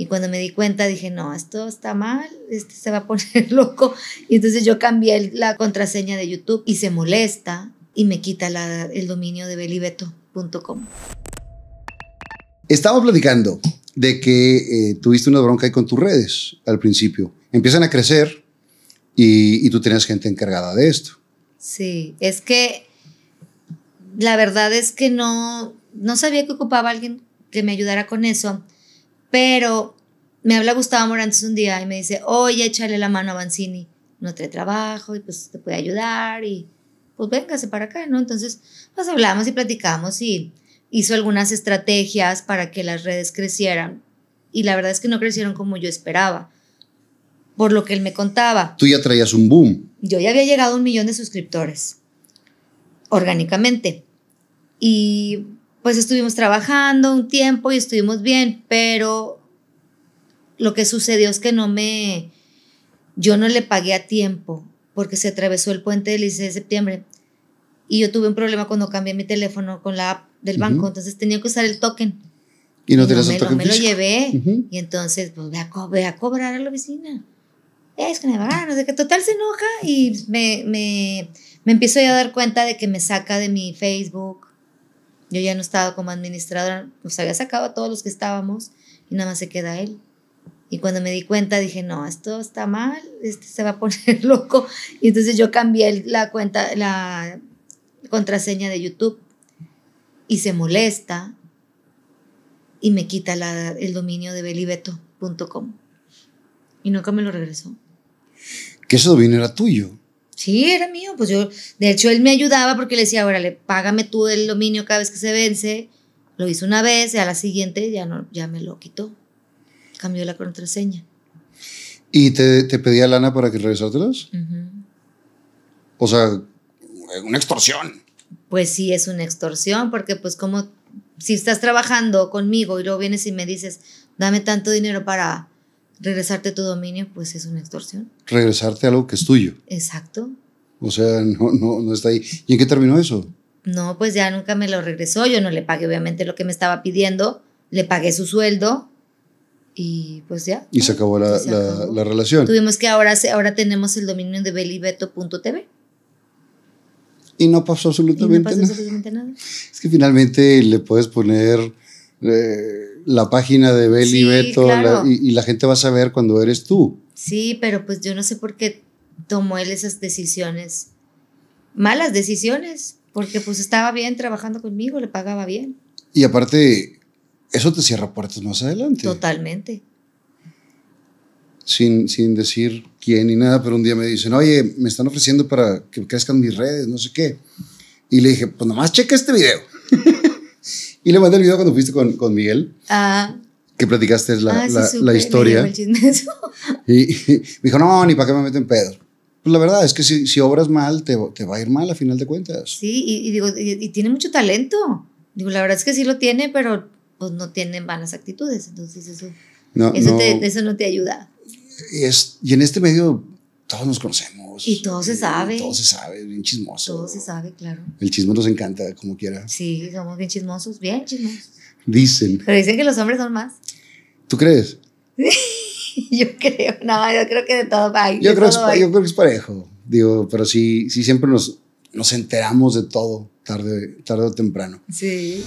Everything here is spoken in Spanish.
Y cuando me di cuenta dije, no, esto está mal, este se va a poner loco. Y entonces yo cambié la contraseña de YouTube y se molesta y me quita el dominio de belibeto.com. Estábamos platicando de que eh, tuviste una bronca ahí con tus redes al principio. Empiezan a crecer y, y tú tenías gente encargada de esto. Sí, es que la verdad es que no, no sabía que ocupaba alguien que me ayudara con eso. Pero me habla Gustavo Morantes un día y me dice, oye, échale la mano a Banzini, no trae trabajo y pues te puede ayudar y pues véngase para acá, ¿no? Entonces, pues hablamos y platicamos y hizo algunas estrategias para que las redes crecieran y la verdad es que no crecieron como yo esperaba, por lo que él me contaba. Tú ya traías un boom. Yo ya había llegado a un millón de suscriptores, orgánicamente. Y pues estuvimos trabajando un tiempo y estuvimos bien, pero lo que sucedió es que no me, yo no le pagué a tiempo porque se atravesó el puente del 16 de septiembre y yo tuve un problema cuando cambié mi teléfono con la app del banco, entonces tenía que usar el token. Y no, y no, me, no me, lo llevé y entonces pues voy a, cobrar a la oficina. Es que me va, no sé qué, total se enoja y me, me empiezo ya a dar cuenta de que me saca de mi Facebook, yo ya no estaba como administradora, nos había sacado a todos los que estábamos y nada más se queda él. Y cuando me di cuenta dije, no, esto está mal, este se va a poner loco. Y entonces yo cambié la cuenta, la contraseña de YouTube y se molesta y me quita el dominio de belibeto.com. Y nunca me lo regresó. Que ese dominio era tuyo. Sí, era mío. Pues yo, de hecho, él me ayudaba porque le decía, órale, págame tú el dominio cada vez que se vence. Lo hizo una vez, y a la siguiente ya, no, ya me lo quitó. Cambió la contraseña. ¿Y te, te pedía lana para que regresártelas? O sea, una extorsión. Pues sí, es una extorsión, porque pues como si estás trabajando conmigo y luego vienes y me dices, dame tanto dinero para regresarte tu dominio, pues es una extorsión. Regresarte a algo que es tuyo. Exacto. O sea, no, no, no está ahí. ¿Y en qué terminó eso? No, pues ya nunca me lo regresó. Yo no le pagué, obviamente, lo que me estaba pidiendo. Le pagué su sueldo y pues ya. Y se acabó la, relación. Tuvimos que ahora, ahora tenemos el dominio de belibeto.tv. Y no pasó absolutamente y no pasó nada. absolutamente nada. Es que finalmente le puedes poner. Eh, la página de Beli Beto y, la gente va a saber cuando eres tú. Sí, pero pues yo no sé por qué tomó él esas decisiones, malas decisiones, porque pues estaba bien trabajando conmigo, le pagaba bien. Y aparte, eso te cierra puertas más adelante. Totalmente. Sin, sin decir quién ni nada, pero un día me dicen, oye, me están ofreciendo para que crezcan mis redes, no sé qué. Y le dije, pues nomás checa este video. Y le mandé el video cuando fuiste con, con Miguel. Ah. Que platicaste la, ah, la, historia. y, y, me dijo, no, ni para qué me meten Pedro pedo. Pues la verdad es que si, si obras mal, te, te, va a ir mal a final de cuentas. Sí, y, y digo, y, tiene mucho talento. Digo, la verdad es que sí lo tiene, pero pues no tiene malas actitudes. Entonces eso, no, eso, no, te, eso no te ayuda. Es, y en este medio todos nos conocemos. Y todo se eh, sabe. Todo se sabe, bien chismoso. Todo se sabe, claro. El chismo nos encanta, como quiera. Sí, somos bien chismosos, bien chismosos. Dicen. Pero dicen que los hombres son más. ¿Tú crees? yo creo, no, yo creo que de todo va. Yo, creo, yo creo que es parejo, digo, pero sí, sí siempre nos, nos enteramos de todo, tarde, tarde o temprano. Sí.